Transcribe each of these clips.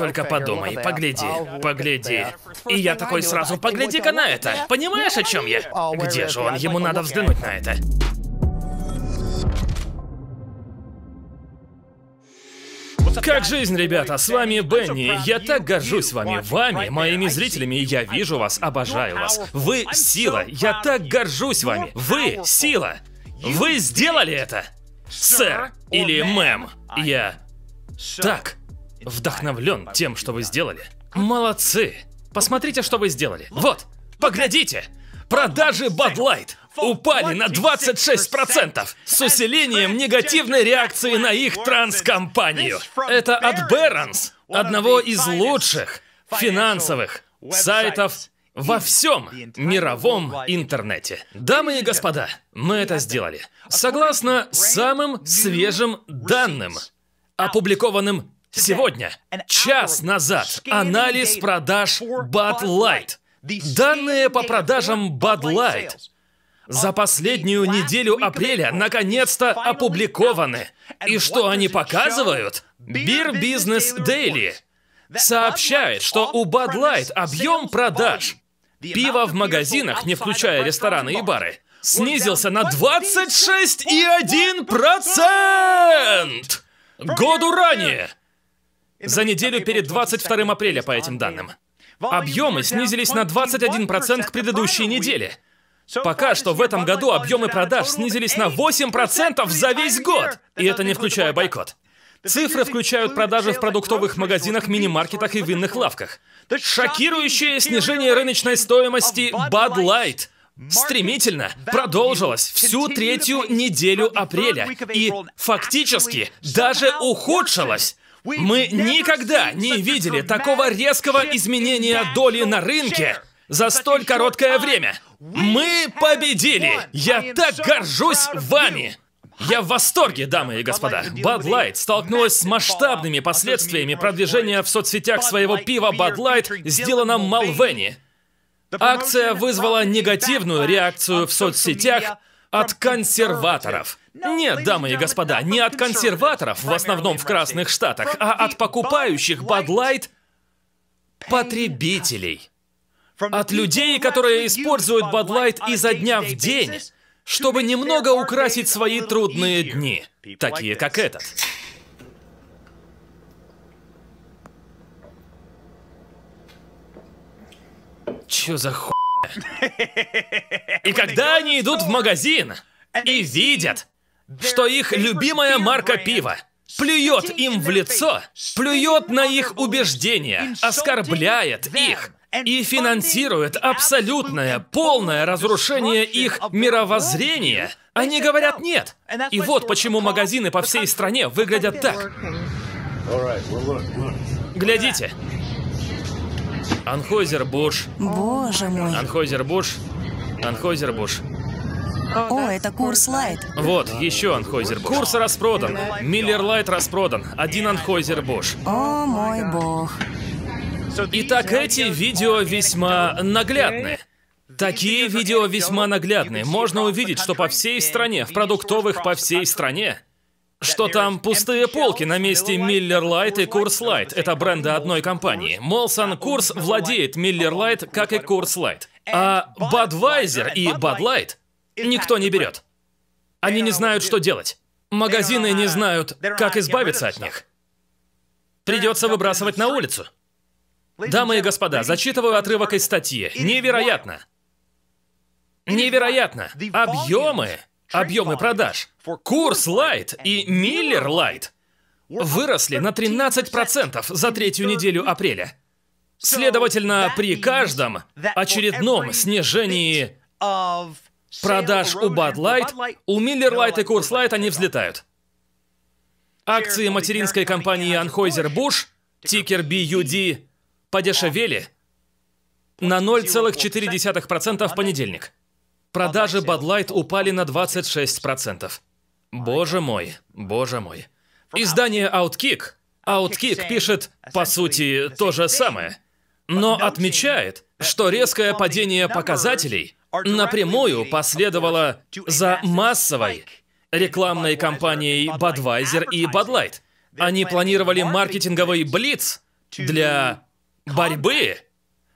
Только подумай, погляди, погляди. И я такой сразу, погляди-ка на это. Понимаешь, о чем я? Где же он? Ему надо взглянуть на это. Как жизнь, ребята? С вами Бенни. Я так горжусь вами, вами, моими зрителями. Я вижу вас, обожаю вас. Вы — сила. Я так горжусь вами. Вы — сила. Вы сделали это, сэр или мэм. Я так вдохновлен тем, что вы сделали. Молодцы! Посмотрите, что вы сделали. Вот, поглядите! Продажи Light упали на 26% с усилением негативной реакции на их транскомпанию. Это от Беронс, одного из лучших финансовых сайтов во всем мировом интернете. Дамы и господа, мы это сделали. Согласно самым свежим данным, опубликованным Сегодня, час назад, анализ продаж Bud Light. Данные по продажам Bud Light за последнюю неделю апреля наконец-то опубликованы. И что они показывают? Beer Business Daily сообщает, что у Bud Light объем продаж пива в магазинах, не включая рестораны и бары, снизился на 26,1%! Году ранее! за неделю перед 22 апреля по этим данным. Объемы снизились на 21% к предыдущей неделе. Пока что в этом году объемы продаж снизились на 8% за весь год. И это не включая бойкот. Цифры включают продажи в продуктовых магазинах, мини-маркетах и винных лавках. Шокирующее снижение рыночной стоимости Bud Light стремительно продолжилось всю третью неделю апреля и фактически даже ухудшилось мы никогда не видели такого резкого изменения доли на рынке за столь короткое время. Мы победили! Я так горжусь вами! Я в восторге, дамы и господа. Bud Light столкнулась с масштабными последствиями продвижения в соцсетях своего пива Bud Light, сделанном Малвени. Акция вызвала негативную реакцию в соцсетях, от консерваторов. Нет, дамы и господа, не от консерваторов, в основном в Красных Штатах, а от покупающих Бадлайт потребителей. От людей, которые используют Бадлайт изо дня в день, чтобы немного украсить свои трудные дни, такие как этот. Чё за хуй? И когда они идут в магазин и видят, что их любимая марка пива плюет им в лицо, плюет на их убеждения, оскорбляет их и финансирует абсолютное, полное разрушение их мировоззрения, они говорят «нет». И вот почему магазины по всей стране выглядят так. Глядите. Анхозер Буш. Боже мой. Анхозер Буш. Анхозер Буш. О, это курс Лайт. Вот, еще Анхойзер Бош. Курс распродан. Миллер Лайт распродан. Один Анхойзер Бош. О, мой бог. Итак, эти видео весьма наглядны. Такие видео весьма наглядны. Можно увидеть, что по всей стране, в продуктовых по всей стране, что там пустые полки на месте Miller Lite и Coors Light. Это бренды одной компании. Молсон Coors владеет Miller Lite, как и Coors Light. А Budweiser и Bud Light никто не берет. Они не знают, что делать. Магазины не знают, как избавиться от них. Придется выбрасывать на улицу. Дамы и господа, зачитываю отрывок из статьи. Невероятно! Невероятно! Объемы объемы продаж, Курс Light и Miller Light выросли на 13% за третью неделю апреля. Следовательно, при каждом очередном снижении продаж у Bud Light, у Miller Light и Курс Light они взлетают. Акции материнской компании Anheuser Busch, тикер BUD, подешевели на 0,4% в понедельник продажи Bud Light упали на 26%. Боже мой, боже мой. Издание Outkick, Outkick пишет, по сути, то же самое, но отмечает, что резкое падение показателей напрямую последовало за массовой рекламной кампанией Budweiser и Bud Light. Они планировали маркетинговый блиц для борьбы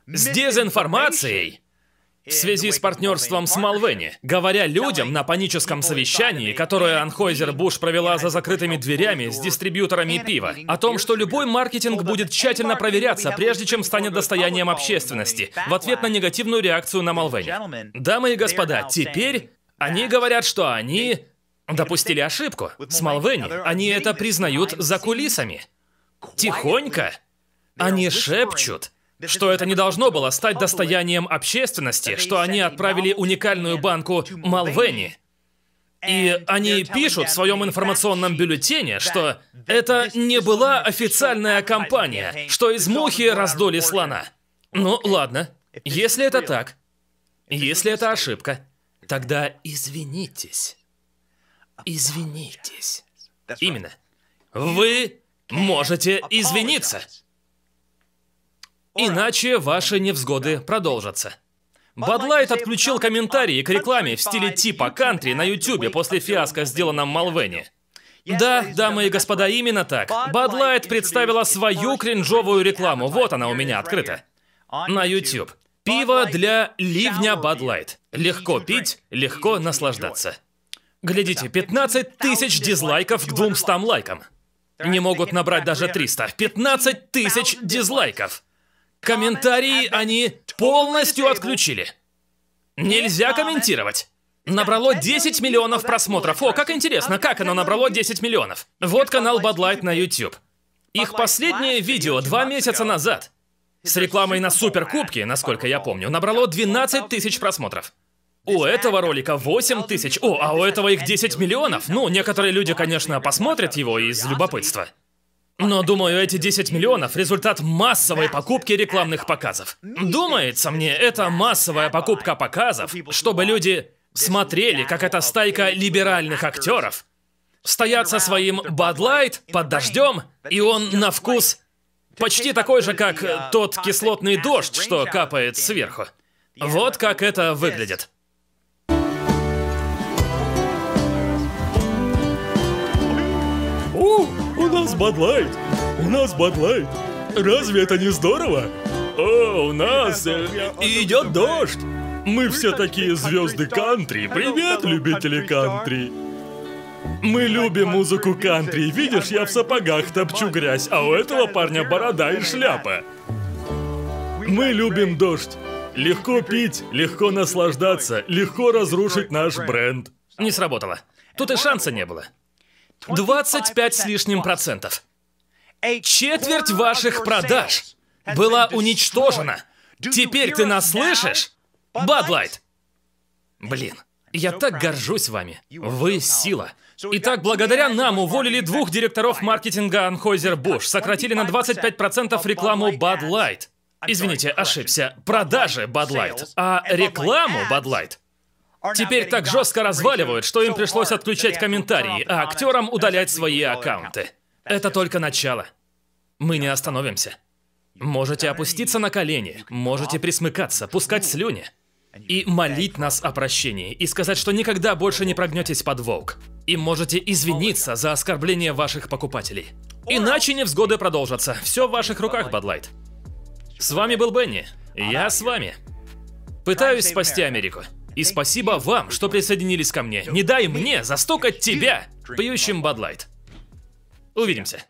с дезинформацией в связи с партнерством с Малвени, говоря людям на паническом совещании, которое Анхойзер Буш провела за закрытыми дверями с дистрибьюторами пива, о том, что любой маркетинг будет тщательно проверяться, прежде чем станет достоянием общественности, в ответ на негативную реакцию на Малвени. Дамы и господа, теперь они говорят, что они допустили ошибку с Малвени. Они это признают за кулисами. Тихонько. Они шепчут что это не должно было стать достоянием общественности, что они отправили уникальную банку Малвени. И они пишут в своем информационном бюллетене, что это не была официальная кампания, что из мухи раздули слона. Ну, ладно. Если это так, если это ошибка, тогда извинитесь. Извинитесь. Именно. Вы можете извиниться. Иначе ваши невзгоды продолжатся. Бадлайт отключил комментарии к рекламе в стиле типа кантри на ютюбе после фиаско, сделанном Малвене. Да, дамы и господа, именно так. Бадлайт представила свою кринжовую рекламу. Вот она у меня открыта. На YouTube. Пиво для ливня Бадлайт. Легко пить, легко наслаждаться. Глядите, 15 тысяч дизлайков к 200 лайкам. Не могут набрать даже 300. 15 тысяч дизлайков. Комментарии они полностью отключили. Нельзя комментировать. Набрало 10 миллионов просмотров. О, как интересно, как оно набрало 10 миллионов? Вот канал Bud Light на YouTube. Их последнее видео два месяца назад с рекламой на Суперкубке, насколько я помню, набрало 12 тысяч просмотров. У этого ролика 8 тысяч, о, а у этого их 10 миллионов. Ну, некоторые люди, конечно, посмотрят его из любопытства. Но, думаю, эти 10 миллионов – результат массовой покупки рекламных показов. Думается мне, это массовая покупка показов, чтобы люди смотрели, как эта стайка либеральных актеров стоят со своим бадлайт под дождем, и он на вкус почти такой же, как тот кислотный дождь, что капает сверху. Вот как это выглядит. Ooh! У нас Бадлайт! У нас Бадлайт! Разве это не здорово? О, у нас э, идет дождь! Мы все такие звезды кантри. Привет, любители кантри! Мы любим музыку кантри. Видишь, я в сапогах топчу грязь, а у этого парня борода и шляпа. Мы любим дождь. Легко пить, легко наслаждаться, легко разрушить наш бренд. Не сработало. Тут и шанса не было. 25 с лишним процентов. Четверть ваших продаж была уничтожена. Теперь ты нас слышишь? Бадлайт! Блин, я так горжусь вами. Вы сила. Итак, благодаря нам уволили двух директоров маркетинга Анхойзер Буш, сократили на 25% рекламу Bud Light. Извините, ошибся. Продажи Bud Light, а рекламу Bud Light теперь так жестко разваливают, что им пришлось отключать комментарии, а актерам удалять свои аккаунты. Это только начало. Мы не остановимся. Можете опуститься на колени, можете присмыкаться, пускать слюни и молить нас о прощении и сказать, что никогда больше не прогнетесь под волк. И можете извиниться за оскорбление ваших покупателей. Иначе невзгоды продолжатся. Все в ваших руках, Бадлайт. С вами был Бенни. Я с вами. Пытаюсь спасти Америку. И спасибо вам, что присоединились ко мне. Не дай мне застукать тебя, пьющим Бадлайт. Увидимся.